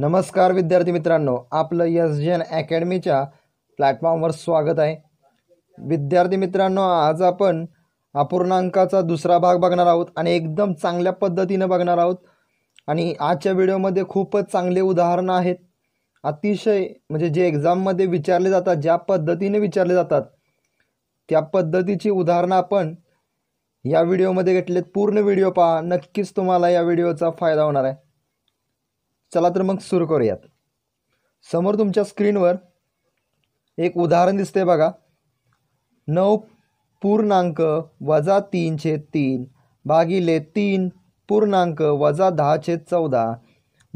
नमस्कार विद्यार्थी मित्रांनो आपलं यस एन अकॅडमीच्या प्लॅटफॉर्मवर स्वागत आहे विद्यार्थी मित्रांनो आज आपण अपूर्णांकाचा दुसरा भाग बघणार आहोत आणि एकदम चांगल्या पद्धतीनं बघणार आहोत आणि आजच्या व्हिडिओमध्ये खूपच चांगले उदाहरणं आहेत अतिशय म्हणजे जे एक्झाममध्ये विचारले जातात ज्या पद्धतीने विचारले जातात त्या पद्धतीची उदाहरणं आपण या व्हिडिओमध्ये घेतलेत पूर्ण व्हिडिओ पहा नक्कीच तुम्हाला या व्हिडिओचा फायदा होणार आहे चला तर मग सुरू करूयात समोर तुमच्या स्क्रीनवर एक उदाहरण दिसते बघा नऊ पूर्णांक वजा तीनशे तीन भागिले तीन पूर्णांक वजा छेद चौदा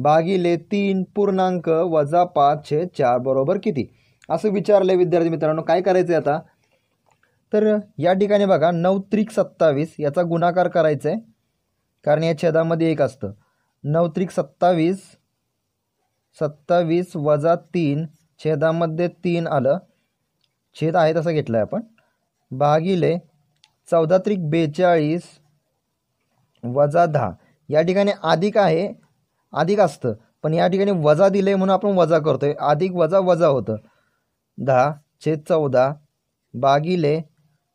भागिले तीन पूर्णांक वजा पाचशे चार बरोबर किती असं विचारलं विद्यार्थी मित्रांनो काय करायचं आहे आता तर या ठिकाणी बघा नऊ त्रिक सत्तावीस याचा गुणाकार करायचा आहे कारण या छेदामध्ये एक असतं नऊ त्रिक सत्तावीस सत्तावीस वजा तीन छेदामध्ये तीन आलं छेद आहे तसं घेतलं आहे आपण भागिले चौदा त्रिक बेचाळीस वजा दहा या ठिकाणी अधिक आहे अधिक असतं पण या ठिकाणी वजा दिले म्हणून आपण वजा करतो आहे अधिक वजा वजा होतं दहा छेद चौदा भागिले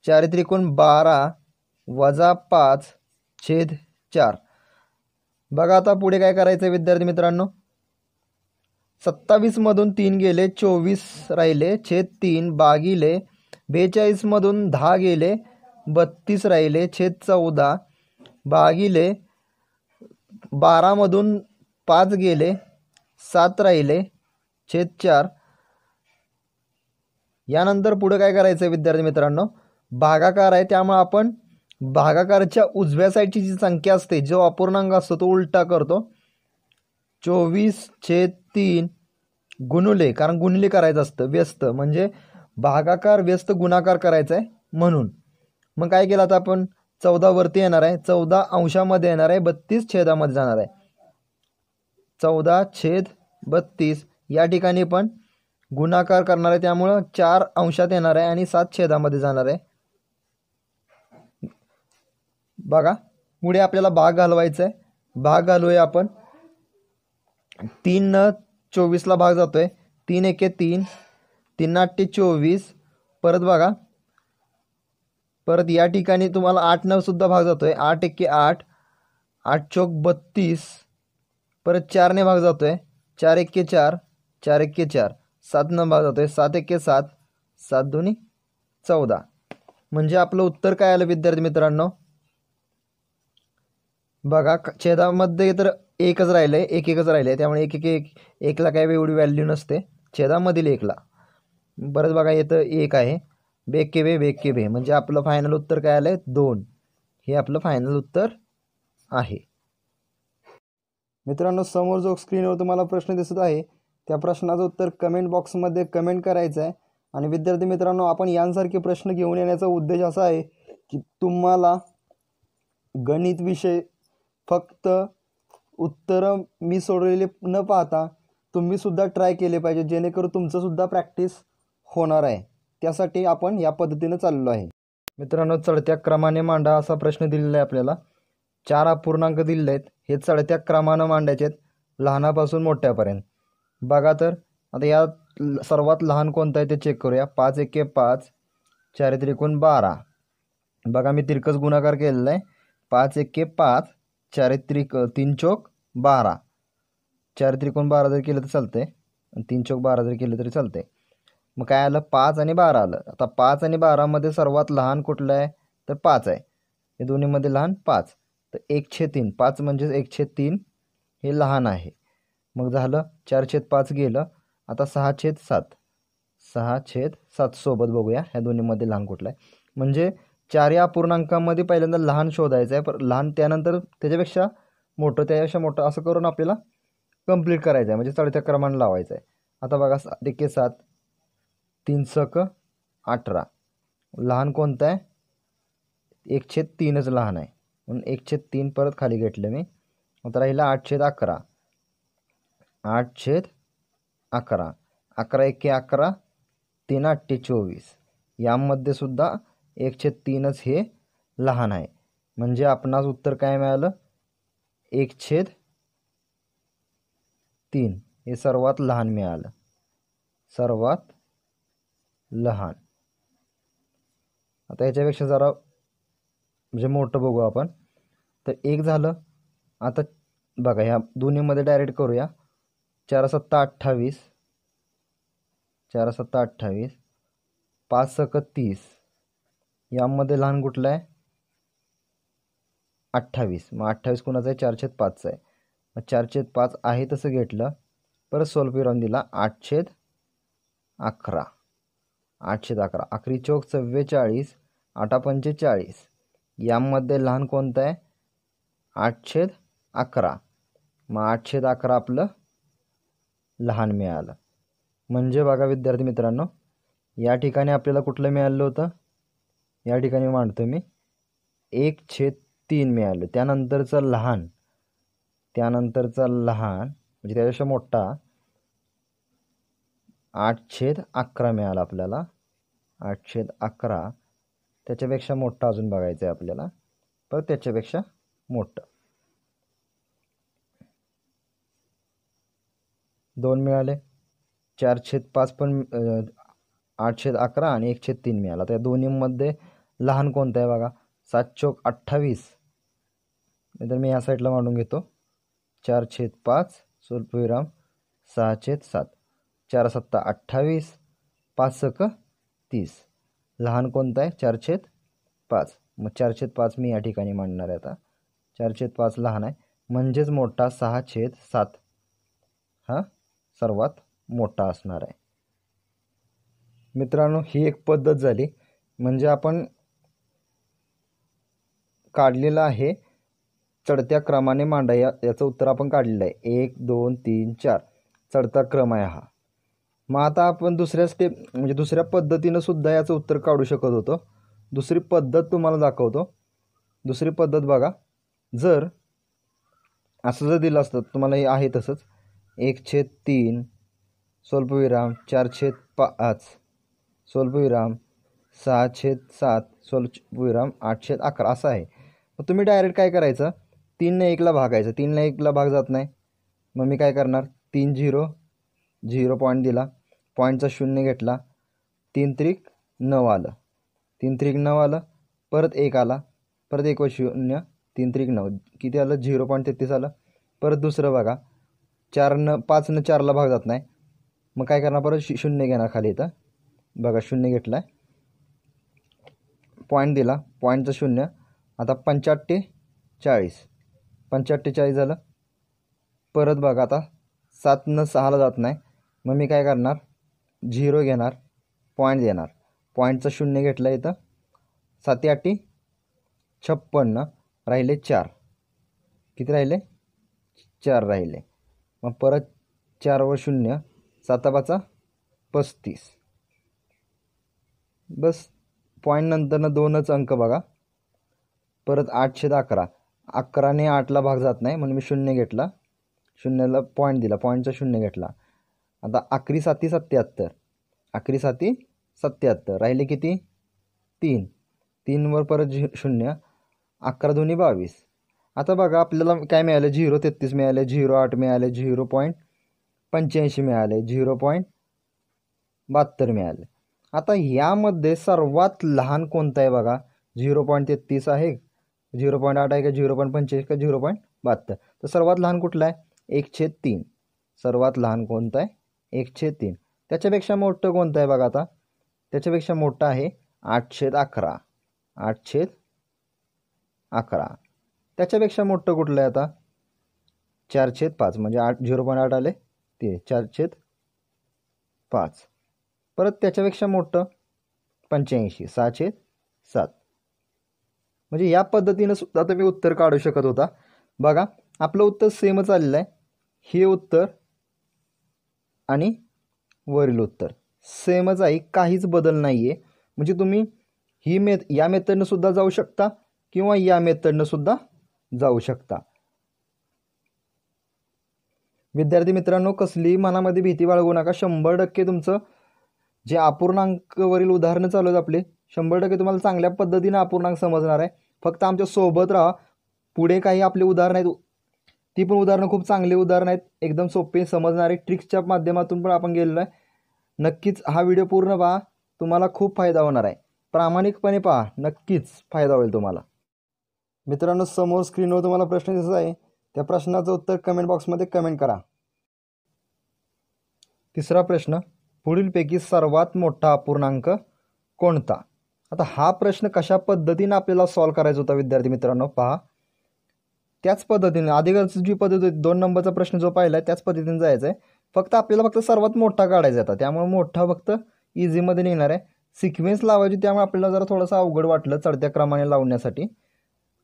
त्रिकोण बारा वजा पाच छेद चार बघा आता पुढे काय करायचं विद्यार्थी मित्रांनो सत्तावीसमधून तीन गेले चोवीस राहिले छेद तीन बागिले बेचाळीसमधून दहा गेले बत्तीस राहिले छेद चौदा बागिले बारामधून पाच गेले सात राहिले छेद चार यानंतर पुढं काय करायचं आहे विद्यार्थी मित्रांनो भागाकार आहे त्यामुळे आपण भागाकारच्या उजव्या साईडची जी संख्या असते जो अपूर्णांक असतो तो उलटा करतो चोवीस छेद तीन गुणुले कारण गुणले करायचं असतं व्यस्त म्हणजे भागाकार व्यस्त गुणाकार करायचा आहे म्हणून मग काय केलं आता आपण चौदावरती येणार आहे चौदा अंशामध्ये येणार आहे बत्तीस छेदामध्ये जाणार आहे चौदा छेद बत्तीस या ठिकाणी पण गुणाकार करणार आहे त्यामुळं चार अंशात येणार आहे आणि सात छेदामध्ये जाणार आहे बघा पुढे आपल्याला भाग घालवायचा आहे भाग घालूया आपण तीन न चोवीसला भाग जातो आहे तीन एके तीन तीन आठ ते चोवीस परत बघा परत या ठिकाणी तुम्हाला आठ नऊसुद्धा भाग जातो आहे आठ एके आठ आठ चौक बत्तीस परत चारने भाग जातो आहे चार एके चार चार एके चार सात न भाग जातो आहे सात एके सात सात दोन्ही चौदा म्हणजे आपलं उत्तर काय आलं विद्यार्थी मित्रांनो बघा छेदामध्ये तर एकच राहिलं आहे एक एकच राहिलं आहे त्यामुळे एक एक एक एकला काय एवढी व्हॅल्यू नसते छेदामधील एकला बरंच बघा येतं एक आहे बेक्के बे बेक्के बे म्हणजे आपलं फायनल उत्तर काय आलं आहे दोन हे आपलं फायनल उत्तर आहे मित्रांनो समोर जो स्क्रीनवर तुम्हाला प्रश्न दिसत आहे त्या प्रश्नाचं उत्तर कमेंट बॉक्समध्ये कमेंट करायचं आहे आणि विद्यार्थी मित्रांनो आपण यांसारखे प्रश्न घेऊन येण्याचा उद्देश असा आहे की तुम्हाला गणित विषय फक्त उत्तरं मी सोडवलेले न पाहता तुम्हीसुद्धा ट्राय केले पाहिजे जेणेकरून तुमचंसुद्धा प्रॅक्टिस होणार आहे त्यासाठी आपण या पद्धतीनं चाललो आहे मित्रांनो चढत्या क्रमाने मांडा असा प्रश्न दिलेला आहे आपल्याला चार अपूर्णांक दिलेले आहेत हे चढत्या क्रमानं मांडायचे आहेत लहानापासून मोठ्यापर्यंत बघा तर आता या सर्वात लहान कोणतं आहे ते चेक करूया पाच एके पाच चार त्रिकोण बारा बघा मी तिरकस गुणाकार केलेला आहे पाच एके पाच चार त्रिक तीन चौक बारा चार त्रिकोण बारा जर केलं तर चालतं आहे तीन चौक बारा जर केलं तरी चालतं मग काय आलं पाच आणि बारा आलं आता पाच आणि बारामध्ये सर्वात लहान कुठलं आहे तर पाच आहे हे दोन्हीमध्ये लहान पाच तर एक छे तीन पाच म्हणजेच एकशे तीन हे लहान आहे मग झालं चार छेद पाच गेलं आता सहा छेद सात सहा छेद सात सोबत बघूया ह्या दोन्हीमध्ये लहान कुठलं आहे म्हणजे चार या पूर्णांकामध्ये पहिल्यांदा लहान शोधायचं आहे पर लहान त्यानंतर त्याच्यापेक्षा मोठं त्यापेक्षा मोठं असं करून आपल्याला कंप्लीट करायचं आहे म्हणजे चढत्या क्रमांक लावायचं आहे आता बघा सात एके सात तीन सक अठरा लहान कोणतं आहे एकशे तीनच लहान आहे म्हणून एकशे तीन परत खाली घेतलं मी आता राहिला आठशेत अकरा आठशेत अकरा अकरा एके अकरा तीन ते चोवीस यामध्ये सुद्धा एकशे तीनच हे लहान आहे म्हणजे आपणास उत्तर काय मिळालं छेद तीन हे सर्वात लहान मिळालं सर्वात लहान आता याच्यापेक्षा जरा म्हणजे मोठं बघू आपण तर एक झालं आता बघा ह्या दोन्हीमध्ये डायरेक्ट करूया चार सत्ता अठ्ठावीस चार सत्ता अठ्ठावीस पाच सक तीस यामध्ये लहान कुठला आहे अठ्ठावीस मग अठ्ठावीस कोणाचा आहे चारशेत पाचचा आहे मग चारशेत पाच आहे तसं घेतलं परत सॉल्व दिला आठशेत अकरा आठशेत अकरा अकरी चौक चव्वेचाळीस आठा पंचेचाळीस यामध्ये लहान कोणतं आहे आठशेत अकरा मग आठशेद अकरा आपलं लहान मिळालं म्हणजे बघा विद्यार्थी मित्रांनो या ठिकाणी आपल्याला कुठलं मिळालं होतं या ठिकाणी मांडतो मी एक छेद तीन मिळालं त्यानंतरचा लहान त्यानंतरचा लहान म्हणजे त्याच्यापेक्षा मोठा आठ छेद अकरा मिळाला आपल्याला आठ छेद अकरा त्याच्यापेक्षा मोठा अजून बघायचं आहे आपल्याला पर त्याच्यापेक्षा मोठं दोन मिळाले चार छेद पाच पण आठ छेद अकरा आणि एक छेद तीन मिळाला त्या दोन्हीमध्ये लहान कोणता आहे बघा सात चौक अठ्ठावीस नाहीतर मी या साईडला मांडून घेतो चार छेद पाच स्वल्पविराम सहा छेद सात चार सत्ता अठ्ठावीस पाच सक तीस लहान कोणता आहे चार छेद पाच मग चार छेद पाच मी या ठिकाणी मांडणार आहे आता चार छेद पाच लहान आहे म्हणजेच मोठा सहा छेद सात हा सर्वात मोठा असणार आहे मित्रांनो ही एक पद्धत झाली म्हणजे आपण काढलेलं आहे चढत्या क्रमाने मांडा या याचं उत्तर आपण काढलेलं आहे एक दोन तीन चार चढता क्रम आहे हा मग आता आपण दुसऱ्या स्टेप म्हणजे दुसऱ्या पद्धतीनं सुद्धा याचं उत्तर काढू शकत होतो दुसरी पद्धत तुम्हाला दाखवतो दुसरी पद्धत बघा जर असं जर दिलं असतं तुम्हाला हे आहे तसंच एक छेद तीन स्वल्पविराम चार छेद पाच स्वल्पविराम सहा छेद सात स्वल्पविराम आठ छेद अकरा असं आहे मग तुम्ही डायरेक्ट काय करायचं तीननं एकला भागायचं तीनला एकला भाग जात नाही मग मी काय करणार तीन झिरो झिरो पॉईंट दिला पॉईंटचा शून्य घेतला तीन त्रिक नऊ आलं तीन त्रिक नऊ आलं परत एक आला परत एक व शून्य तीन त्रिक नऊ किती आलं झिरो पॉईंट तेहतीस आलं परत दुसरं बघा चारनं पाचनं चारला भाग जात नाही मग काय करणार परत शून्य घेणार खाली इथं बघा शून्य घेतला आहे पॉईंट दिला पॉईंटचं शून्य आता पंचाहत्ते चाळीस पंचाहत्ते चाळीस झालं परत बघा आता सातनं सहाला जात नाही मग मी काय करणार झिरो घेणार पॉईंट देणार पॉईंटचं शून्य घेतलं इथं साती आठी छप्पन्न राहिले चार किती राहिले चार राहिले मग परत चार व शून्य सातापाचा पस्तीस बस पॉईंट नंतरनं दोनच अंक बघा परत आठशे छेद अकरा अकराने आठला भाग जात नाही म्हणून मी शून्य घेतला शून्यला पॉईंट दिला पॉईंटचा शून्य घेतला आता अकरी साती सत्त्याहत्तर अकरी साती सत्त्याहत्तर राहिले किती तीन तीनवर परत झि शून्य अकरा दोन्ही बावीस आता बघा आपल्याला काय मिळालं झिरो तेहतीस मिळाले झिरो आठ मिळाले झिरो पॉईंट पंच्याऐंशी मिळाले झिरो पॉईंट बहात्तर मिळाले आता यामध्ये सर्वात लहान कोणता आहे बघा झिरो पॉईंट तेहत्तीस आहे झिरो पॉईंट आठ आहे का झिरो पॉईंट पंचेचाळीस का झिरो पॉईंट बहात्तर तर सर्वात लहान कुठलं आहे एकशे तीन सर्वात लहान कोणतं आहे एकशे तीन त्याच्यापेक्षा मोठं कोणतं आहे बघा आता त्याच्यापेक्षा मोठं आहे आठशेत अकरा आठशे अकरा त्याच्यापेक्षा मोठं कुठलं आहे आता चारशेद पाच म्हणजे आठ झिरो पॉईंट आठ आले ते चारशे पाच परत त्याच्यापेक्षा मोठं पंच्याऐंशी सहाशे सात म्हणजे या पद्धतीनं सुद्धा तुम्ही उत्तर काढू शकत होता बघा आपलं उत्तर सेमच आलेलं आहे हे उत्तर आणि वरील उत्तर सेमच आहे काहीच बदल नाही आहे म्हणजे तुम्ही ही मे या मेथडनं सुद्धा जाऊ शकता किंवा या मेथडनं सुद्धा जाऊ शकता विद्यार्थी मित्रांनो कसलीही मनामध्ये भीती बाळगू नका शंभर टक्के तुमचं जे अपूर्णांकवरील उदाहरणं चालू आहेत आपले शंभर टक्के तुम्हाला चांगल्या पद्धतीनं अपूर्णांक समजणार आहे फक्त आमच्या सोबत राहा पुढे काही आपले उदाहरण आहेत ती पण उदाहरणं खूप चांगली उदाहरणं आहेत एकदम सोपे समजणारे ट्रिक्सच्या माध्यमातून पण आपण गेलेलो आहे नक्कीच हा व्हिडिओ पूर्ण पहा तुम्हाला खूप फायदा होणार आहे प्रामाणिकपणे पहा नक्कीच फायदा होईल तुम्हाला मित्रांनो समोर स्क्रीनवर तुम्हाला प्रश्न दिसत आहे त्या प्रश्नाचं उत्तर कमेंट बॉक्समध्ये कमेंट करा तिसरा प्रश्न पुढीलपैकी सर्वात मोठा अपूर्णांक कोणता आता हा प्रश्न कशा पद्धतीनं आपल्याला सॉल्व करायचा होता विद्यार्थी मित्रांनो पहा त्याच पद्धतीने अधिकारची जी पद्धत होती दोन नंबरचा प्रश्न जो पाहिला त्याच पद्धतीने जायचा आहे फक्त आपल्याला फक्त सर्वात मोठा काढायचा होता त्यामुळे मोठा फक्त इझीमध्ये निघणार आहे सिक्वेन्स लावायची त्यामुळे आपल्याला जरा थोडंसं अवघड वाटलं चढत्या क्रमाने लावण्यासाठी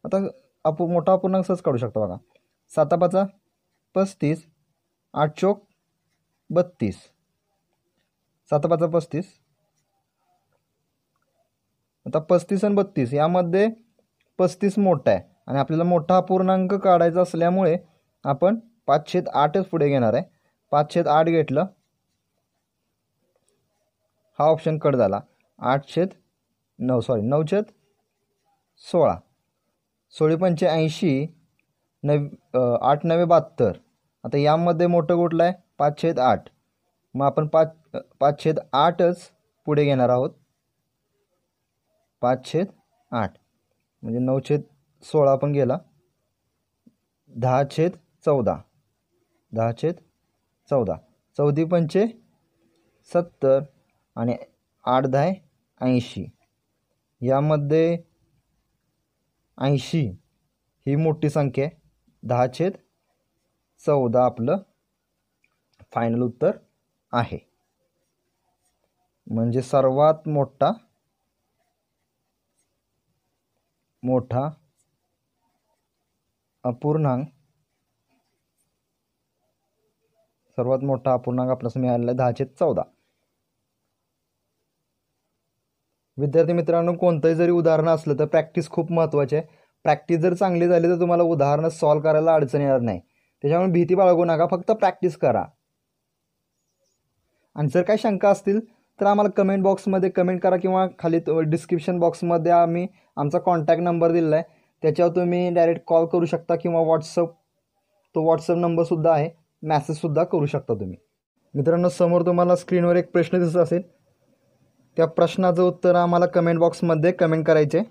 आता अपू मोठा सहज काढू शकतो बघा सातापाचा पस्तीस आठ चोक बत्तीस सातापाचा पस्तीस आता पस्तीस आणि बत्तीस यामध्ये पस्तीस मोठा आहे आणि आपल्याला मोठा पूर्णांक काढायचा असल्यामुळे आपण पाचशेत आठच पुढे घेणार आहे पाचशेत आठ घेतलं हा ऑप्शन कट झाला आठशेत नऊ सॉरी नऊशेत सोळा सोळी पंचे ऐंशी नव आठ नवे बहात्तर आता यामध्ये मोठं कुठलं आहे पाचशेत आठ मग आपण पाच पाचशेत आठच पुढे घेणार आहोत पाच छेद आठ म्हणजे नऊ छेद सोळा पण गेला दहा छेद चौदा दहा छेद चौदा चौदी पंचे सत्तर आणि आठ दहा ऐंशी यामध्ये ऐंशी ही मोठी संख्या आहे दहा छेद चौदा आपलं फायनल उत्तर आहे म्हणजे सर्वात मोठा मोठा अपूर्णांक सर्वात मोठा अपूर्णांक आपल्यास मिळालेला आहे दहाशे चौदा विद्यार्थी मित्रांनो कोणतंही जरी उदाहरण असलं तर प्रॅक्टिस खूप महत्वाची आहे प्रॅक्टिस जर चांगली झाली तर तुम्हाला उदाहरणं सॉल्व्ह करायला अडचण येणार नाही त्याच्यामुळे भीती बाळगू नका फक्त प्रॅक्टिस करा आणि जर काही शंका असतील तर आम्हाला कमेंट बॉक्समध्ये कमेंट करा किंवा खाली डिस्क्रिप्शन बॉक्समध्ये आम्ही आमचा कॉन्टॅक्ट नंबर दिलेला आहे त्याच्यावर तुम्ही डायरेक्ट कॉल करू शकता किंवा व्हॉट्सअप तो व्हॉट्सअप नंबरसुद्धा आहे मॅसेजसुद्धा करू शकता तुम्ही मित्रांनो समोर तुम्हाला स्क्रीनवर एक प्रश्न दिसत असेल त्या प्रश्नाचं उत्तर आम्हाला कमेंट बॉक्समध्ये कमेंट करायचे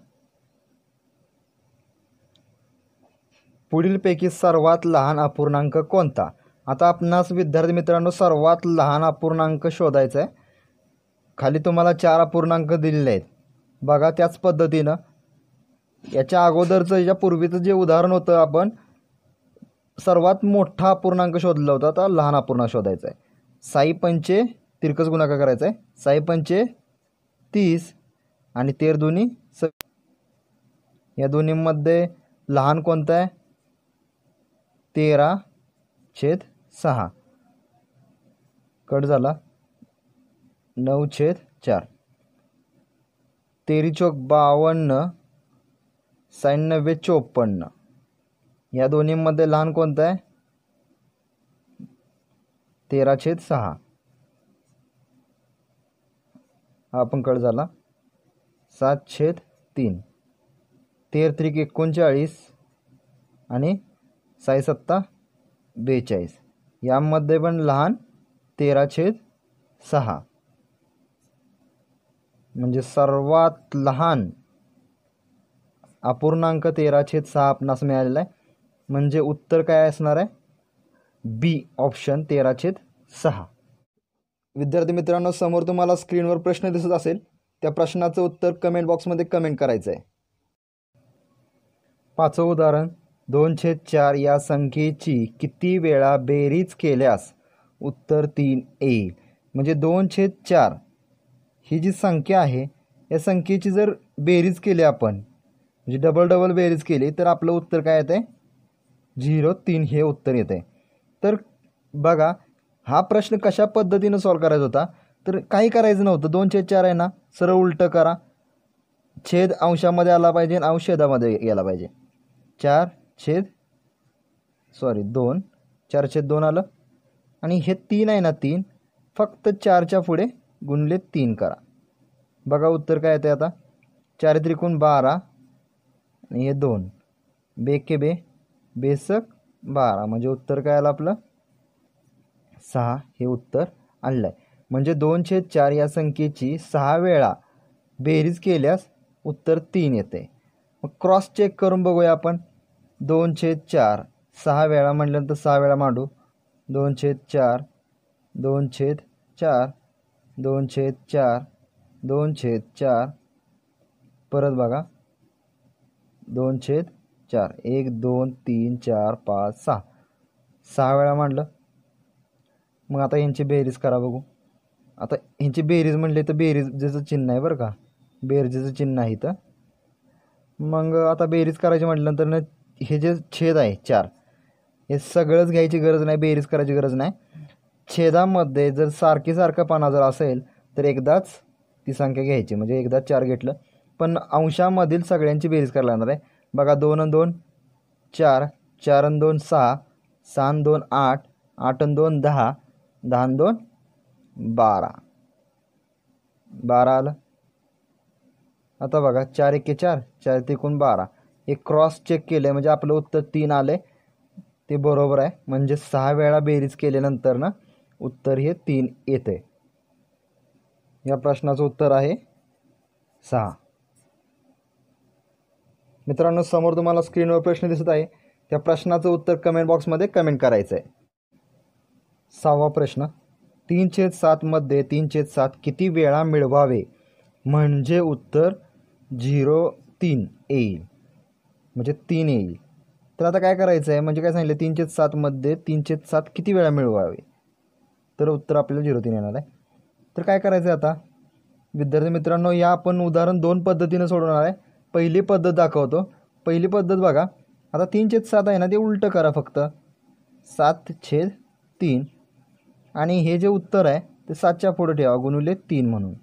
पुढीलपैकी सर्वात लहान अपूर्णांक कोणता आता आपणास विद्यार्थी मित्रांनो सर्वात लहान अपूर्णांक शोधायचा आहे खाली तुम्हाला चार अपूर्णांक दिलेले आहेत बघा त्याच पद्धतीनं याच्या अगोदरचं याच्या पूर्वीचं जे उदाहरण होतं आपण सर्वात मोठा अपूर्णांक शोधला होता तर लहान अपूर्णांक शोधायचा आहे साई पंचे तिरकस गुणाकार करायचा आहे साई पंचे तीस आणि तेर दोन्ही स या दोन्हीमध्ये लहान कोणतं आहे तेरा छेद सहा कट झाला नऊ छेद चार तेरी चौक बावन्न शहाण्णवे चोपन्न या दोन्हीमध्ये लहान कोणतं आहे तेरा छेद सहा हा पण कळ झाला सात छेद तीन तेर त्रिक एकोणचाळीस आणि साईसत्ता बेचाळीस यामध्ये पण लहान तेरा छेद सहा म्हणजे सर्वात लहान अपूर्णांक तेरा छेद सहा आपणास मिळालेला आहे म्हणजे उत्तर काय असणार आहे बी ऑप्शन तेरा छेद सहा विद्यार्थी मित्रांनो समोर तुम्हाला स्क्रीनवर प्रश्न दिसत असेल त्या प्रश्नाचं उत्तर कमेंट बॉक्समध्ये कमेंट करायचं आहे पाचवं उदाहरण दोन छेद चार या संख्येची किती वेळा बेरीज केल्यास उत्तर तीन येईल म्हणजे दोन छेद चार ही जी संख्या आहे या संख्येची जर बेरीज केली आपण म्हणजे डबल डबल बेरीज केली तर आपलं उत्तर काय येतं आहे झिरो तीन हे उत्तर येतं आहे तर बघा हा प्रश्न कशा पद्धतीनं सॉल्व करायचा होता तर काही करायचं नव्हतं छेद चार आहे ना सरळ उलटं करा छेद अंशामध्ये आला पाहिजे आणि अंशेदामध्ये गेला पाहिजे चार छेद सॉरी दोन चार छेद दोन आलं आणि हे तीन आहे ना तीन फक्त चारच्या पुढे गुणले तीन करा बघा उत्तर काय येतं आता चार त्रिकोण बारा आणि हे दोन बेके बे बेसक बारा म्हणजे उत्तर काय आलं आपलं सहा हे उत्तर आणलं आहे म्हणजे दोन छेद चार या संख्येची सहा वेळा बेरीज केल्यास उत्तर तीन येते मग क्रॉस चेक करून बघूया आपण दोन छेद चार सहा वेळा म्हटल्यानंतर सहा वेळा मांडू दोन छेद चार दोन छेद चार दोन छेद चार दोन छेद चार परत बघा दोन छेद चार एक दोन तीन चार पाच सहा सहा वेळा मांडलं मग आता यांची बेरीज करा बघू आता यांची बेरीज म्हणले तर बेरीजेचं चिन्ह आहे बरं का बेरजेचं चिन्ह आहे तर मग आता बेरीज करायची म्हटल्यानंतर ना हे जे छेद आहे चार हे सगळंच घ्यायची गरज नाही बेरीज करायची गरज नाही छेदामध्ये जर सारखी सारखा पाना जर असेल तर एकदाच ती संख्या घ्यायची म्हणजे एकदाच चार घेतलं पण अंशामधील सगळ्यांची बेरीज करायला लागणार आहे बघा दोन आणि दोन चार चार आणि दोन सहा सहा दोन आठ आठ आणि दोन दहा दहा दोन बारा बारा आलं आता बघा चार एके चार चार एकूण बारा एक क्रॉस चेक केलं आहे म्हणजे आपलं उत्तर तीन आलं ते बरोबर आहे म्हणजे सहा वेळा बेरीज केल्यानंतर ना उत्तर हे तीन येत आहे या प्रश्नाचं उत्तर आहे सहा मित्रांनो समोर तुम्हाला स्क्रीनवर प्रश्न दिसत आहे त्या प्रश्नाचं उत्तर कमेंट बॉक्समध्ये कमेंट करायचं आहे सहावा प्रश्न तीन छेद सातमध्ये तीन छेद सात किती वेळा मिळवावे म्हणजे उत्तर झिरो तीन येईल म्हणजे तीन येईल तर आता काय करायचं आहे म्हणजे काय सांगितलं तीन छेद सातमध्ये तीन छेद सात किती वेळा मिळवावे तर उत्तर आपल्याला झिरो तीन येणार आहे तर काय करायचं आहे आता विद्यार्थी मित्रांनो या आपण उदाहरण दोन पद्धतीनं सोडवणार आहे पहिली पद्धत दाखवतो पहिली पद्धत बघा आता तीन छेद सात आहे ना ते उलटं करा फक्त सात छेद तीन आणि हे जे उत्तर आहे ते सातच्या पुढे ठेवा गुणुले तीन म्हणून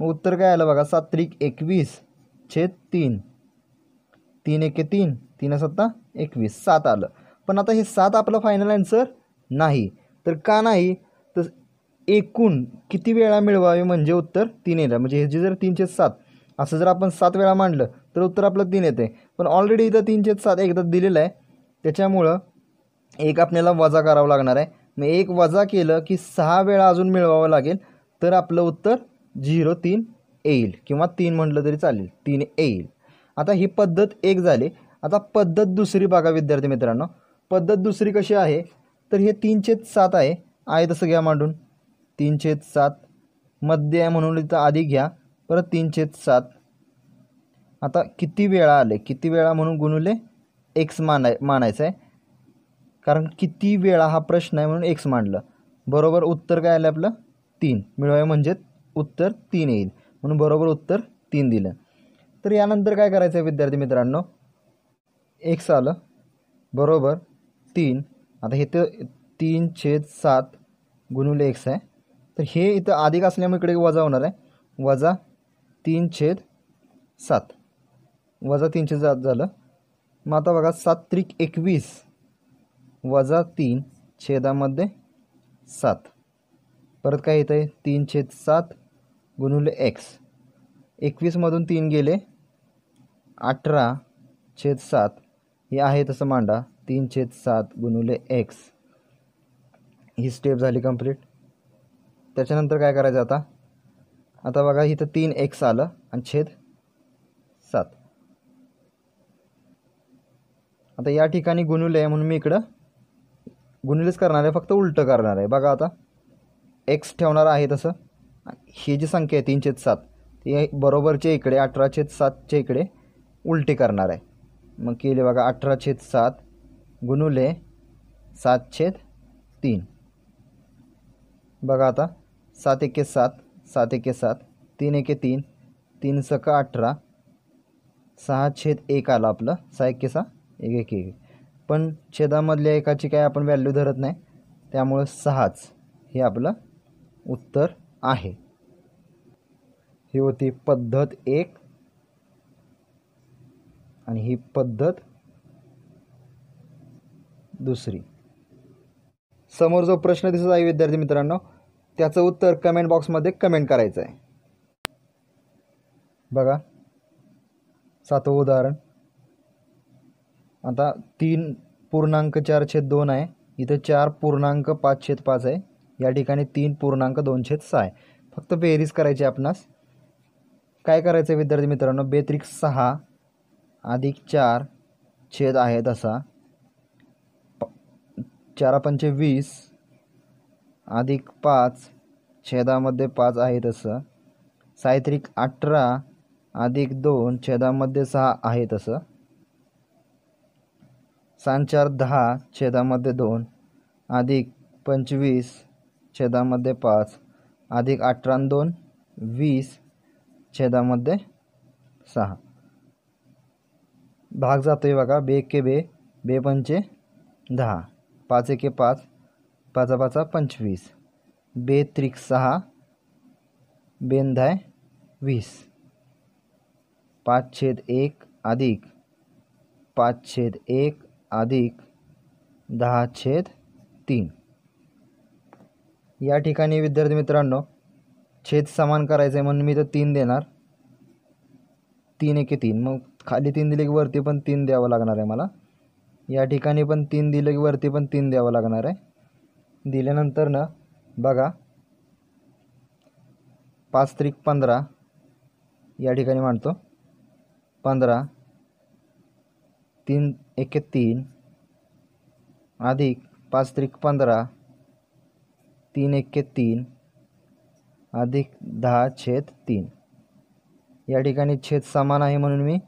मग उत्तर काय आलं बघा सात त्रिक एकवीस छेद तीन तीन एके तीन तीन सत्ता एकवीस सात आलं पण आता हे सात आपलं फायनल आन्सर नाही तर का नाही तर एकूण किती वेळा मिळवावे म्हणजे उत्तर तीन येतं म्हणजे ह्याची जर तीनशे सात असं जर आपण सात वेळा मांडलं तर उत्तर आपलं तीन येते पण ऑलरेडी इथं तीनशे सात एकदा दिलेलं आहे त्याच्यामुळं एक आपल्याला वजा करावं लागणार आहे मग एक वजा केलं की सहा वेळा अजून मिळवावं लागेल तर आपलं उत्तर झिरो तीन येईल किंवा तीन म्हटलं तरी चालेल तीन येईल आता ही पद्धत एक झाली आता पद्धत दुसरी बघा विद्यार्थी मित्रांनो पद्धत दुसरी कशी आहे तर हे छेद सात आहे आहे तसं घ्या मांडून छेद सात मध्य आहे म्हणून इथं आधी घ्या परत छेद सात आता किती वेळा आले किती वेळा म्हणून गुणुले एक्स मानाय मानायचं आहे कारण किती वेळा हा प्रश्न आहे म्हणून एक्स मांडलं बरोबर उत्तर काय आलं आपलं तीन मिळवाय म्हणजे उत्तर तीन येईल म्हणून बरोबर उत्तर तीन दिलं तर यानंतर काय करायचं आहे विद्यार्थी मित्रांनो एक्स आलं बरोबर तीन आता इथं तीन छेद सात गुणिले एक्स आहे तर हे इथं अधिक असल्यामुळे इकडे वजा होणार आहे वजा तीन छेद सात वजा तीन छेद सात झालं मग आता बघा सात त्रिक एकवीस वजा तीन छेदामध्ये सात परत काय येतं आहे तीन छेद सात गुणुले एक्स एकवीसमधून तीन गेले अठरा छेद सात हे आहे तसं मांडा तीन छेद सात गुणुले एक्स ही स्टेप झाली कंप्लीट त्याच्यानंतर काय करायचं आता आता बघा इथं तीन एक्स आलं आणि छेद सात आता या ठिकाणी गुणुले आहे म्हणून मी इकडं गुणुलेच करणार आहे फक्त उलटं करणार आहे बघा आता एक्स ठेवणार आहे तसं ही जी संख्या आहे तीन छेद सात ती बरोबरचे इकडे अठरा छेद सातच्या इकडे उलटी करणार आहे मग केले बघा अठरा छेद सात गुणुले सात छेद तीन बघा आता सात एके सात सात एके सात तीन एके तीन तीन सका अठरा सहा छेद एक आला आपलं सहा एके सहा एक एक एक पण छेदामधल्या एकाची काय आपण व्हॅल्यू धरत नाही त्यामुळं सहाच हे आपलं उत्तर आहे ही होती पद्धत एक आणि ही पद्धत दुसरी समोर जो प्रश्न दिसत आहे विद्यार्थी मित्रांनो त्याचं उत्तर कमेंट बॉक्समध्ये कमेंट करायचं आहे बघा सातवं उदाहरण आता तीन पूर्णांक चार छेद दोन आहे इथं चार पूर्णांक पाच छेद पाच आहे या ठिकाणी तीन पूर्णांक दोन छेद सहा आहे फक्त बेरीज करायची आपणास काय करायचं विद्यार्थी मित्रांनो बेत्रिक सहा अधिक चार छेद आहेत तसा चारा पंच वीस अधिक पाच छेदामध्ये पाच आहे तसं सायत्रिक अठरा अधिक दोन छेदामध्ये सहा आहे तसं सांचार दहा छेदामध्ये दोन अधिक पंचवीस छेदामध्ये पाच अधिक अठरा दोन वीस छेदामध्ये सहा भाग जातो बघा बे के बे बे पंचे दहा पाच एके पाच पाचा पाचा पंचवीस बे त्रिक सहा बेंधाय वीस पाच छेद एक अधिक पाच छेद एक अधिक दहा छेद तीन या ठिकाणी विद्यार्थी मित्रांनो छेद समान करायचं आहे म्हणून मी तर तीन देणार तीन एके तीन मग खाली तीन दिले की वरती पण तीन द्यावं लागणार आहे मला या ठिकाणी पण तीन दिलं की वरती पण तीन द्यावं लागणार आहे दिल्यानंतर ना बघा पाच त्रिक पंधरा या ठिकाणी मांडतो पंधरा तीन एके तीन अधिक पाच त्रिक पंधरा तीन एके तीन अधिक दहा छेद तीन या ठिकाणी छेद समान आहे म्हणून मी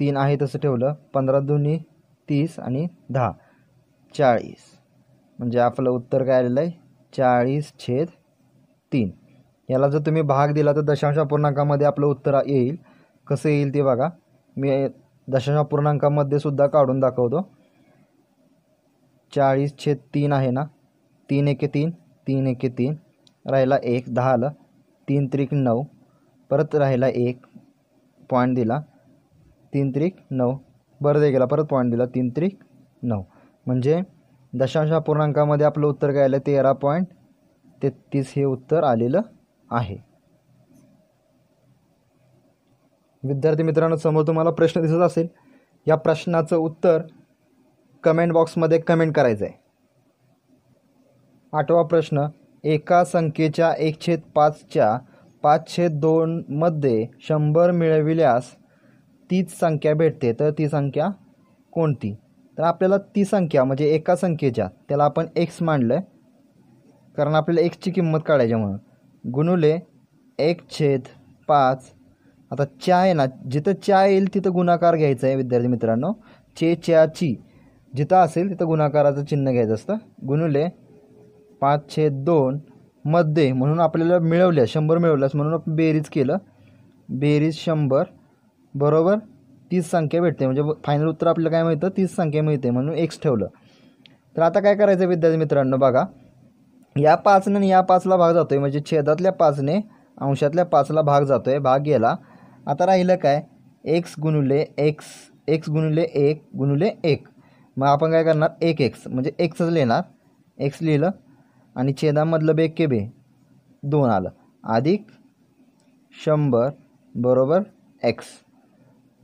तीन आहे तसं ठेवलं पंधरा दोन्ही तीस आणि दहा चाळीस म्हणजे आपलं उत्तर काय आलेलं आहे चाळीस छेद तीन याला जर तुम्ही भाग दिला तर दशांश पूर्णांकामध्ये आपलं उत्तर येईल कसं येईल ते बघा मी दशांश पूर्णांकामध्ये सुद्धा काढून दाखवतो चाळीस छेद तीन आहे ना तीन एके तीन तीन एके तीन राहिला एक दहा आलं तीन त्रिक नऊ परत राहिला एक पॉईंट दिला तीन त्रिक नऊ बरं गेला परत पॉईंट दिला तीन त्रिक नऊ म्हणजे दशांश पूर्णांकामध्ये आपलं उत्तर काय आलं तेरा पॉईंट तेहत्तीस हे उत्तर आलेलं आहे विद्यार्थी मित्रांनो समोर तुम्हाला प्रश्न दिसत असेल या प्रश्नाचं उत्तर कमेंट बॉक्समध्ये कमेंट करायचं आहे आठवा प्रश्न एका संख्येच्या एकशे पाचच्या पाचशे दोनमध्ये शंभर मिळविल्यास तीच संख्या भेटते तर ती संख्या कोणती तर आपल्याला ती संख्या म्हणजे एका संख्येच्या त्याला आपण एक्स मांडलं आहे कारण आपल्याला एक्सची किंमत काढायची म्हणून गुणुले एक छेद पाच आता चा आहे ना जिथं चा येईल तिथं गुणाकार घ्यायचा आहे विद्यार्थी मित्रांनो चे ची जिथं असेल तिथं गुणाकाराचं चिन्ह घ्यायचं असतं गुणुले पाच छेद दोन मध्ये म्हणून आपल्याला मिळवल्या शंभर मिळवल्यास म्हणून आपण बेरीज केलं बेरीज शंभर बरोबर तीस संख्या भेटते म्हणजे फायनल उत्तर आपल्याला काय मिळतं तीस संख्या मिळते म्हणून एक्स ठेवलं तर आता काय करायचं विद्यार्थी मित्रांनो बघा या पाचने आणि या पाचला भाग जातो आहे म्हणजे छेदातल्या पाचने अंशातल्या पाचला भाग जातो आहे भाग गेला आता राहिलं काय एक्स गुणुले एक्स एक्स गुणुले एक गुणुले एक मग आपण काय करणार एक एक्स म्हणजे एक्सच लिहिणार एक्स लिहिलं आणि छेदामधलं बे के बे दोन आलं अधिक शंभर बरोबर एक्स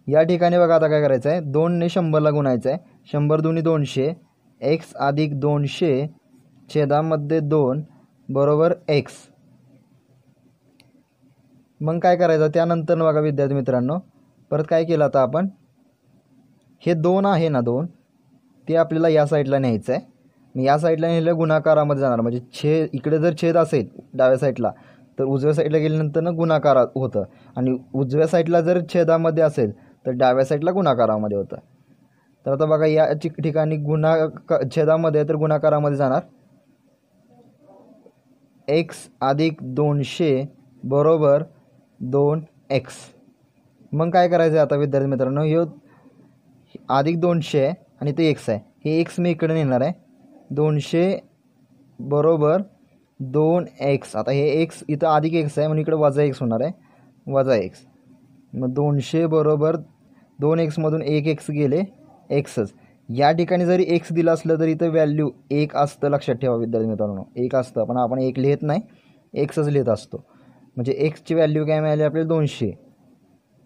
या ठिकाणी बघा आता काय करायचं आहे दोनने शंभरला गुणायचं आहे शंभर दोन्ही दोनशे एक्स अधिक दोनशे छेदामध्ये दोन बरोबर एक्स मग काय करायचं त्यानंतर बघा विद्यार्थी मित्रांनो परत काय केलं आता आपण हे दोन आहे ना दोन ते आपल्याला या साईडला न्यायचं आहे मग या साईडला नेलं गुणाकारामध्ये जाणार म्हणजे छेद इकडे जर छेद असेल डाव्या साईडला तर उजव्या साईडला गेल्यानंतर ना गुणाकार होतं आणि उजव्या साईडला जर छेदामध्ये असेल तर डाव्या साईडला गुणाकारामध्ये होतं तर आता बघा या ठिकाणी गुणा छेदामध्ये तर गुणाकारामध्ये जाणार एक्स अधिक दोनशे बरोबर दोन एक्स मग काय करायचं आहे आता विद्यार्थी मित्रांनो ह्यो अधिक दोनशे आणि ते एक्स आहे हे एक्स मी इकडे नेणार आहे दोनशे बरोबर दोन एक्स आता हे एक्स इथं अधिक एक्स आहे म्हणून इकडे वजा एक्स होणार आहे वजा एक्स मग दोनशे बरोबर दोन एक्समधून एक एक्स गेले एक्सच या ठिकाणी जरी एक्स दिलं असलं तरी इथं व्हॅल्यू एक असतं लक्षात ठेवा विद्यार्थी मित्रांनो एक असतं पण आपण एक लिहित नाही एक्सच लिहित असतो म्हणजे एक्सची व्हॅल्यू काय मिळाली आपल्याला दोनशे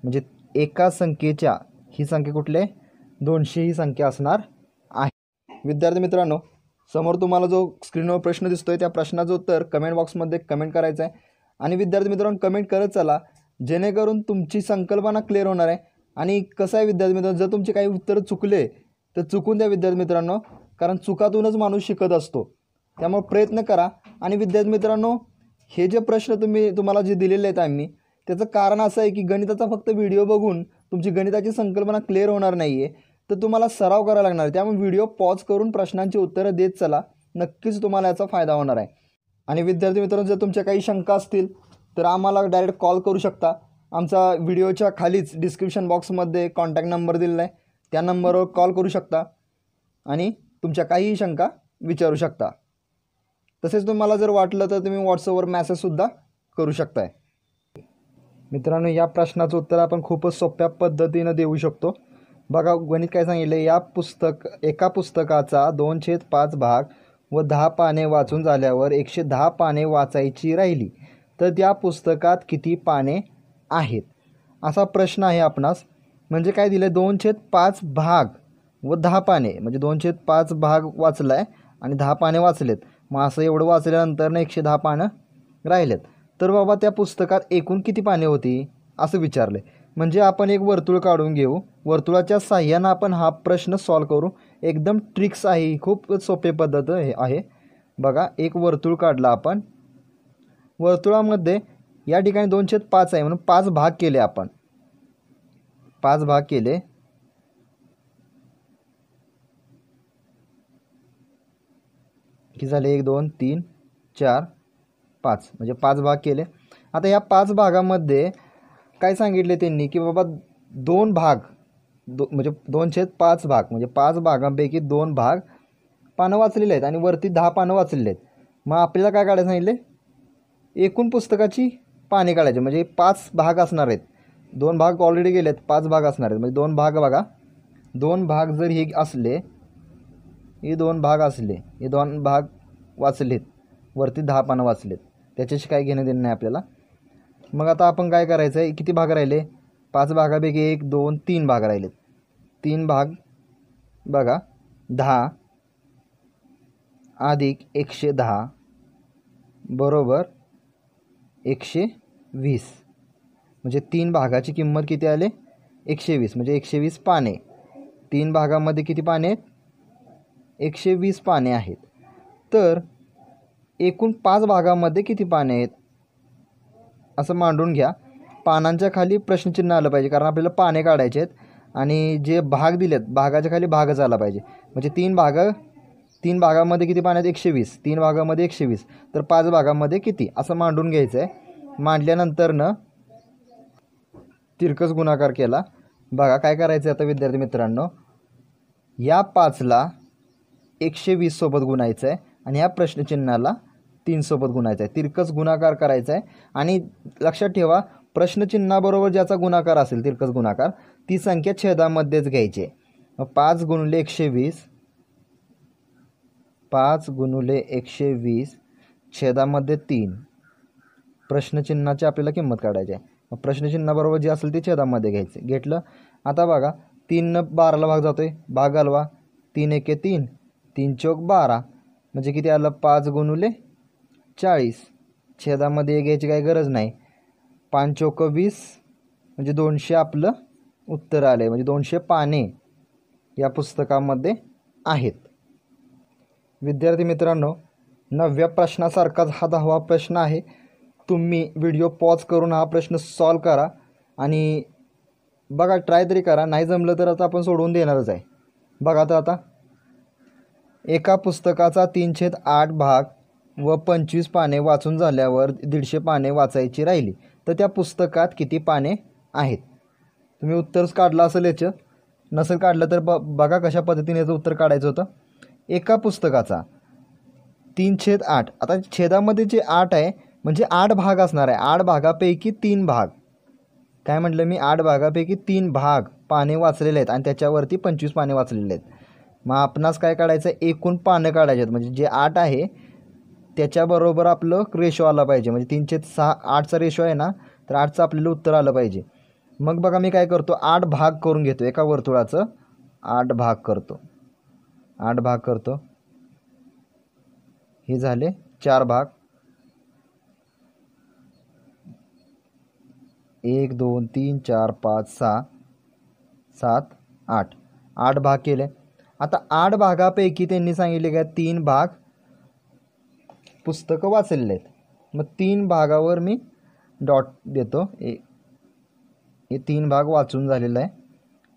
म्हणजे एका संख्येच्या ही संख्या कुठले दोनशे ही संख्या असणार आहे विद्यार्थी मित्रांनो समोर तुम्हाला जो स्क्रीनवर प्रश्न दिसतोय त्या प्रश्नाचं उत्तर कमेंट बॉक्समध्ये कमेंट करायचं आहे आणि विद्यार्थी मित्रांनो कमेंट करत चला जेणेकरून तुमची संकल्पना क्लिअर होणार आहे आणि कसं आहे विद्यार्थी मित्रांनो जर तुमचे काही उत्तर चुकले तर चुकून द्या विद्यार्थी मित्रांनो कारण चुकातूनच माणूस शिकत असतो त्यामुळे प्रयत्न करा आणि विद्यार्थी मित्रांनो हे जे प्रश्न तुम्ही तुम्हाला जे दिलेले आहेत आम्ही त्याचं कारण असं आहे की गणिताचा फक्त व्हिडिओ बघून तुमची गणिताची संकल्पना क्लिअर होणार नाही आहे तर तुम्हाला सराव करावा लागणार आहे त्यामुळे व्हिडिओ पॉज करून प्रश्नांची उत्तरं देत चला नक्कीच तुम्हाला याचा फायदा होणार आहे आणि विद्यार्थी मित्रांनो जर तुमच्या काही शंका असतील तर आम्हाला डायरेक्ट कॉल करू शकता आमचा व्हिडिओच्या खालीच डिस्क्रिप्शन बॉक्समध्ये कॉन्टॅक्ट नंबर दिलेला आहे त्या नंबरवर कॉल करू शकता आणि तुमच्या काहीही शंका विचारू शकता तसेच तुम्हाला जर वाटलं तर तुम्ही व्हॉट्सअपवर मॅसेजसुद्धा करू शकताय मित्रांनो या प्रश्नाचं उत्तर आपण खूपच सोप्या पद्धतीनं देऊ शकतो बघा गणित काय सांगितलं या पुस्तक एका पुस्तकाचा दोन छेद पाच भाग व दहा पाने वाचून झाल्यावर एकशे दहा पाने वाचायची राहिली तर त्या पुस्तकात किती पाने आहेत असा प्रश्न आहे आपणास म्हणजे काय दिलं आहे दोनशेत पाच भाग व दहा पाने म्हणजे दोनशे पाच भाग वाचला आहे आणि दहा पाने वाचलेत मग असं एवढं वाचल्यानंतर एकशे दहा पानं राहिलेत तर बाबा त्या पुस्तकात एकूण किती पाने होती असं विचारले म्हणजे आपण एक वर्तुळ काढून घेऊ वर्तुळाच्या साह्यानं आपण हा प्रश्न सॉल्व करू एकदम ट्रिक्स आहे खूप सोपे पद्धत हे आहे बघा एक वर्तुळ काढला आपण वर्तुळामध्ये या ठिकाणी दोनशे पाच आहे म्हणून पाच भाग केले आपण पाच भाग केले की झाले एक दोन तीन चार पाच म्हणजे पाच भाग केले आता या पाच भागामध्ये काय सांगितले त्यांनी की बाबा दोन भाग दो म्हणजे दोनशे पाच भाग म्हणजे पाच भागांपैकी दोन भाग पानं वाचलेले आहेत आणि वरती दहा पानं वाचलेले आहेत मग आपल्याला काय काढायला सांगितले एकूण पुस्तकाची पाणी काढायचे म्हणजे पाच भाग असणार आहेत दोन भाग ऑलरेडी गेलेत पाच भाग असणार आहेत म्हणजे दोन भाग बघा दोन भाग जर हे असले हे दोन भाग असले हे दोन भाग वाचलेत वरती दहा पानं वाचलेत त्याच्याशी काय घेणं देणं नाही आपल्याला मग आता आपण काय करायचं आहे किती भाग राहिले पाच भागापैकी एक दोन तीन भाग राहिलेत तीन भाग बघा दहा अधिक एकशे दहा बरोबर एकशे वीस म्हणजे तीन भागाची किंमत किती आले एकशे वीस म्हणजे एकशे वीस पाने तीन भागामध्ये किती पाने आहेत एकशे वीस पाने आहेत तर एकूण पाच भागामध्ये किती पाने आहेत असं मांडून घ्या पानांच्या खाली प्रश्नचिन्ह आलं पाहिजे कारण आपल्याला पाने काढायचे आहेत आणि जे भाग दिलेत भागाच्या खाली भागच आला पाहिजे म्हणजे तीन भाग तीन भागामध्ये किती आहेत एकशे वीस तीन भागामध्ये एकशे वीस तर पाच भागामध्ये किती असं मांडून घ्यायचं आहे मांडल्यानंतरनं तिरकस गुणाकार केला बघा काय करायचं आता विद्यार्थी मित्रांनो या पाचला एकशे वीससोबत गुणायचं आहे आणि या प्रश्नचिन्हाला तीनसोबत गुणायचं आहे तिरकस गुणाकार करायचा आहे आणि लक्षात ठेवा प्रश्नचिन्हाबरोबर ज्याचा गुणाकार असेल तिरकस गुणाकार ती संख्या छेदामध्येच घ्यायची मग पाच गुणले एकशे वीस पाच गुणुले एकशे वीस छेदामध्ये तीन प्रश्नचिन्हाची आपल्याला किंमत काढायची आहे मग प्रश्नचिन्हाबरोबर जे असेल ते छेदामध्ये घ्यायचे घेतलं आता बघा तीननं बाराला भाग जातो आहे भाग हलवा तीन एके तीन तीन चौक बारा म्हणजे किती आलं पाच गुणुले चाळीस छेदामध्ये घ्यायची काही गरज नाही पाच चौक वीस म्हणजे दोनशे आपलं उत्तर आलं आहे म्हणजे दोनशे पाने या पुस्तकामध्ये आहेत विद्यार्थी मित्रांनो नवव्या प्रश्नासारखाच हा दहावा प्रश्न आहे तुम्ही व्हिडिओ पॉज करून हा प्रश्न सॉल्व करा आणि बघा ट्राय तरी करा नाही जमलं तर आता आपण सोडवून देणारच आहे बघा तर आता एका पुस्तकाचा छेद आठ भाग व पंचवीस पाने वाचून झाल्यावर दीडशे पाने वाचायची राहिली तर त्या पुस्तकात किती पाने आहेत तुम्ही उत्तरच काढलं असेल याचं नसेल काढलं तर ब बघा कशा पद्धतीने याचं उत्तर काढायचं होतं एका पुस्तकाचा तीन छेद आठ आता छेदामध्ये जे आठ आहे म्हणजे आठ भाग असणार आहे आठ भागापैकी तीन भाग काय म्हटलं मी आठ भागापैकी तीन भाग पाने वाचलेले आहेत आणि त्याच्यावरती पंचवीस पाने वाचलेले आहेत मग आपणास काय काढायचं एकूण पानं काढायचे आहेत म्हणजे जे आठ आहे त्याच्याबरोबर आपलं रेशो आला पाहिजे म्हणजे तीनशे सहा आठचा रेशो आहे ना तर आठचं आपल्याला उत्तर आलं पाहिजे मग बघा मी काय करतो आठ भाग करून घेतो एका वर्तुळाचं आठ भाग करतो आठ भाग करतो हे झाले चार भाग एक दोन तीन चार पाच सहा सात आठ आठ भाग केले आता आठ भागापैकी त्यांनी सांगितले काय तीन भाग पुस्तकं वाचलेले आहेत मग तीन भागावर मी डॉट देतो ए हे तीन भाग वाचून झालेला आहे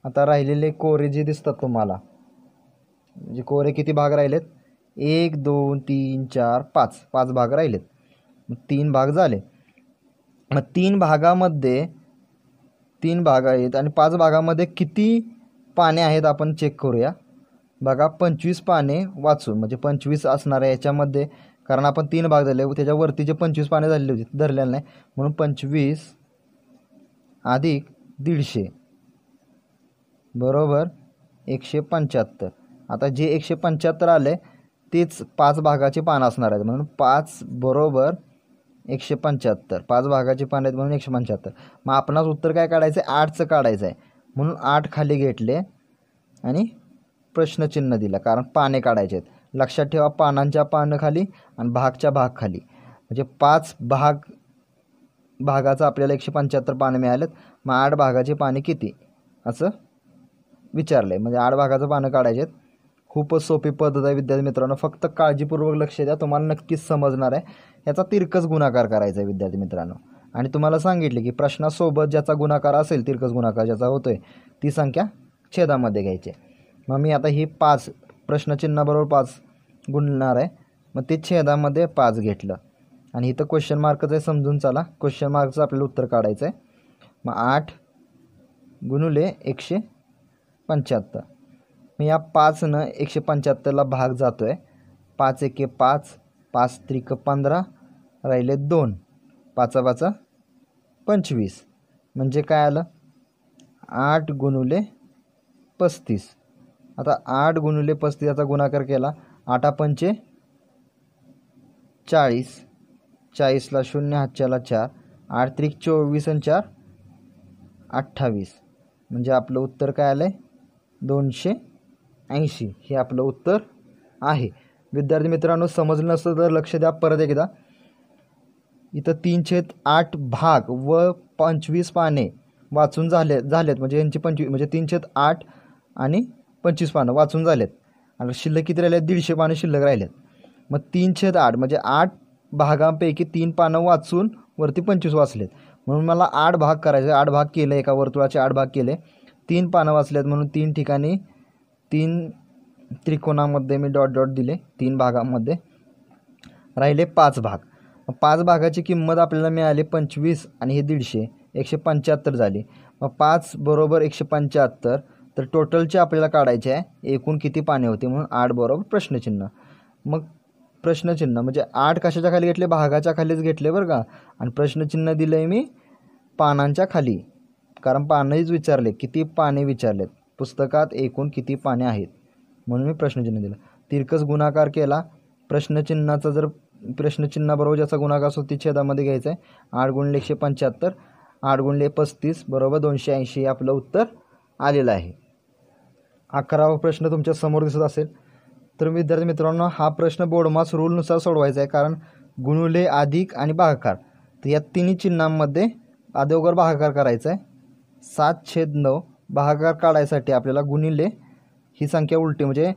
आता राहिलेले कोरे जे दिसतात तुम्हाला म्हणजे कोरे किती भाग राहिलेत एक दोन तीन चार पाच पाच भाग राहिलेत मग तीन भाग झाले तीन भागामध्ये तीन भाग आहेत आणि पाच भागामध्ये किती पाने आहेत आपण चेक करूया बघा पंचवीस पाने वाचून म्हणजे पंचवीस असणार आहे याच्यामध्ये कारण आपण तीन भाग झाले त्याच्यावरती जे पंचवीस पाने झालेली होती धरलेलं नाही म्हणून पंचवीस अधिक दीडशे बरोबर एकशे पंच्याहत्तर आता जे एकशे पंच्याहत्तर आले तेच पाच भागाचे पानं असणार आहेत म्हणून पाच बरोबर एकशे पंच्याहत्तर पाच भागाची पानं आहेत म्हणून एकशे पंच्याहत्तर मग आपणास उत्तर काय काढायचं आहे आठचं काढायचं आहे म्हणून आठ खाली घेतले आणि प्रश्नचिन्ह दिलं कारण पाने काढायचे आहेत लक्षात ठेवा पानांच्या पानं खाली आणि भागच्या भाग खाली म्हणजे पाच भाग भागाचं आपल्याला एकशे पंच्याहत्तर पानं मिळालेत मग आठ भागाची पाने किती असं विचारलं आहे म्हणजे आठ भागाचं पानं काढायचे आहेत खूपच सोपी पद्धत आहे विद्यार्थी मित्रांनो फक्त काळजीपूर्वक लक्ष द्या तुम्हाला नक्कीच समजणार आहे याचा तिरकस गुणाकार करायचा आहे विद्यार्थी मित्रांनो आणि तुम्हाला सांगितले की प्रश्नासोबत ज्याचा गुणाकार असेल तिरकस गुणाकार ज्याचा होतो आहे ती संख्या छेदामध्ये घ्यायची मग मी आता ही पाच प्रश्नचिन्हाबरोबर पाच गुणणार आहे मग ते छेदामध्ये पाच घेतलं आणि इथं क्वेश्चन मार्कच आहे समजून चाला क्वेश्चन मार्कचं आपल्याला उत्तर काढायचं आहे मग आठ गुणुले एकशे पंच्याहत्तर मी या पाचनं एकशे पंच्याहत्तरला भाग जातो आहे पाच एके पाच पाच त्रिक पंधरा राहिले दोन पाचा पाचा पंचवीस म्हणजे काय आलं आठ गुणुले पस्तीस आता आठ गुणुले पस्तीस याचा गुणाकार केला आठा पंचे चाळीस चाळीसला शून्य हातच्याला चार आठ त्रिक चोवीस आणि चार अठ्ठावीस म्हणजे आपलं उत्तर काय आलं आहे दोनशे ऐंशी हे आपलं उत्तर आहे विद्यार्थी मित्रांनो समजलं नसतं तर लक्ष द्या परत एकदा इथं तीन छेद आठ भाग व पंचवीस पाने वाचून झाले झालेत म्हणजे यांची पंचवीस म्हणजे तीन छेद आठ आणि पंचवीस पानं वाचून झालेत आणि शिल्लक किती राहिले दीडशे पानं शिल्लक राहिलेत मग तीन छेद आठ म्हणजे आठ भागांपैकी तीन पानं वाचून वरती पंचवीस वाचलेत म्हणून मला आठ भाग करायचे आठ भाग केले एका वर्तुळाचे आठ भाग केले तीन पानं वाचलेत म्हणून तीन ठिकाणी तीन त्रिकोणामध्ये मी डॉट डॉट दिले तीन भागांमध्ये राहिले पाच भाग पाच भागाची किंमत आपल्याला मिळाली पंचवीस आणि हे दीडशे एकशे पंच्याहत्तर झाली मग पाच बरोबर एकशे पंच्याहत्तर तर टोटलचे आपल्याला काढायचे आहे एकूण किती पाने होते म्हणून आठ बरोबर प्रश्नचिन्ह मग प्रश्नचिन्ह म्हणजे आठ कशाच्या खाली घेतले भागाच्या खालीच घेतले बरं का आणि प्रश्नचिन्ह दिलं आहे मी पानांच्या खाली कारण पानंच विचारले किती पाने विचारलेत पुस्तकात एकूण किती पाने आहेत म्हणून मी प्रश्नचिन्ह दिलं तिरकस गुणाकार केला प्रश्नचिन्हाचा जर प्रश्नचिन्हाबरोबर ज्याचा गुणाकार असतो ती छेदामध्ये घ्यायचा आहे आठ गुणले एकशे पंच्याहत्तर आठ गुणले पस्तीस बरोबर दोनशे ऐंशी आपलं उत्तर आलेलं आहे अकरावा प्रश्न तुमच्या समोर दिसत असेल तर विद्यार्थी मित्रांनो हा प्रश्न बोडमास रूलनुसार सोडवायचा आहे कारण गुणुले अधिक आणि भागाकार तर या तिन्ही चिन्हांमध्ये अदोगर भागाकार करायचा आहे सात छेद नऊ भागाकार काढायसाठी आपल्याला गुणिले ही संख्या उलटी म्हणजे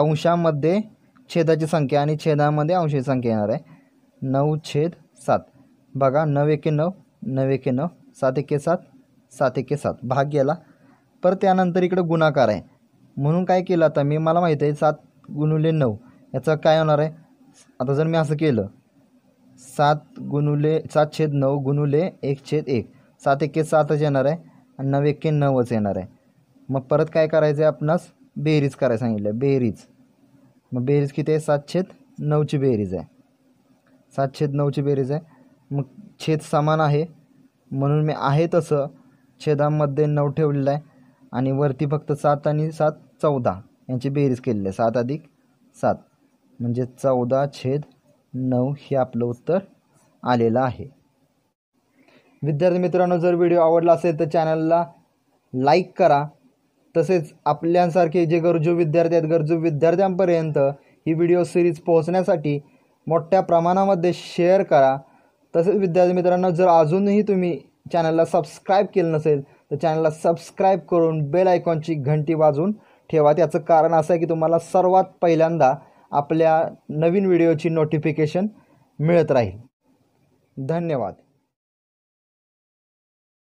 अंशामध्ये छेदाची संख्या आणि छेदामध्ये अंशाची संख्या येणार आहे नऊ छेद सात बघा नऊ एके नऊ नऊ एके नऊ सात एके सात सात एके सात भाग गेला पर त्यानंतर इकडे गुणाकार आहे म्हणून काय केलं आता मी मला माहीत आहे सात गुणुले नऊ याचं काय होणार आहे आता जर मी असं केलं सात गुणुले सात छेद नऊ गुणुले एक छेद एक सात एके सातच येणार आहे आणि नऊ नऊच येणार आहे मग परत काय करायचं आहे आपणास बेरीज करायला सांगितलं बेरीज मग बेरीज किती आहे छेद नऊची बेरीज आहे छेद नऊची बेरीज आहे मग छेद समान आहे म्हणून मी आहे तसं छेदामध्ये नऊ ठेवलेलं आहे आणि वरती फक्त सात आणि सात चौदा यांची बेरीज केलेली आहे सात अधिक सात म्हणजे चौदा छेद नऊ हे आपलं उत्तर आलेलं आहे विद्यार्थी मित्रांनो जर व्हिडिओ आवडला असेल तर चॅनलला लाईक करा तसेच आपल्यासारखे जे गरजू विद्यार्थी आहेत गरजू विद्यार्थ्यांपर्यंत ही व्हिडिओ सिरीज पोहोचण्यासाठी मोठ्या प्रमाणामध्ये शेअर करा तसेच विद्यार्थी मित्रांनो जर अजूनही तुम्ही चॅनलला सबस्क्राईब केलं नसेल तर चॅनलला सबस्क्राईब करून बेल आयकॉनची घंटी वाजवून ठेवा त्याचं कारण असं आहे की तुम्हाला सर्वात पहिल्यांदा आपल्या नवीन व्हिडिओची नोटिफिकेशन मिळत राहील धन्यवाद